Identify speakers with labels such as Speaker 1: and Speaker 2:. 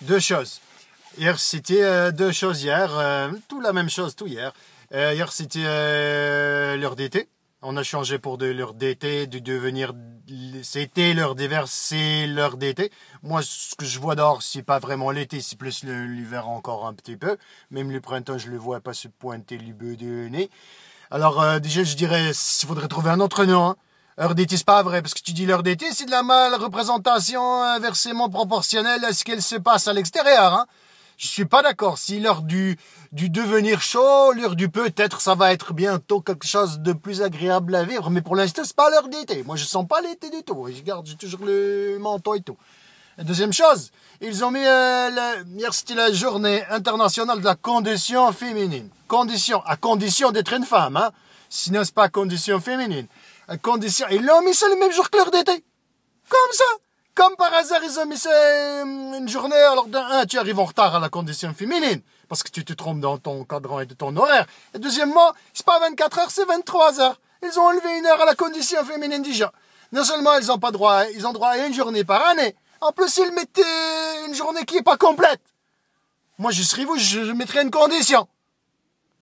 Speaker 1: Deux choses. Hier, c'était euh, deux choses hier. Euh, tout la même chose, tout hier. Euh, hier, c'était l'heure d'été. On a changé pour de l'heure d'été, de devenir... C'était l'heure d'hiver, c'est l'heure d'été. Moi, ce que je vois dehors, c'est pas vraiment l'été, c'est plus l'hiver encore un petit peu. Même le printemps, je le vois pas se pointer le bout du nez. Alors, déjà, je dirais, il faudrait trouver un autre nom. Hein. Heure d'été, c'est pas vrai, parce que tu dis l'heure d'été, c'est de la mal représentation inversement proportionnelle à ce qu'elle se passe à l'extérieur. Hein. Je ne suis pas d'accord. Si l'heure du, devenir chaud, l'heure du peut-être, ça va être bientôt quelque chose de plus agréable à vivre, mais pour l'instant, c'est pas l'heure d'été. Moi, je sens pas l'été du tout. Je garde, toujours le manteau et tout. Deuxième chose, ils ont mis, euh, la, hier c'était la journée internationale de la condition féminine. Condition, à condition d'être une femme, hein. ce c'est pas condition féminine condition. Ils l'ont mis ça le même jour que d'été. Comme ça. Comme par hasard, ils ont mis ça hum, une journée. Alors, un, tu arrives en retard à la condition féminine. Parce que tu te trompes dans ton cadran et de ton horaire. Et deuxièmement, c'est pas 24 heures, c'est 23 heures. Ils ont enlevé une heure à la condition féminine déjà. Non seulement ils ont pas droit, ils ont droit à une journée par année. En plus, ils mettaient euh, une journée qui est pas complète. Moi, je serais vous, je mettrais une condition.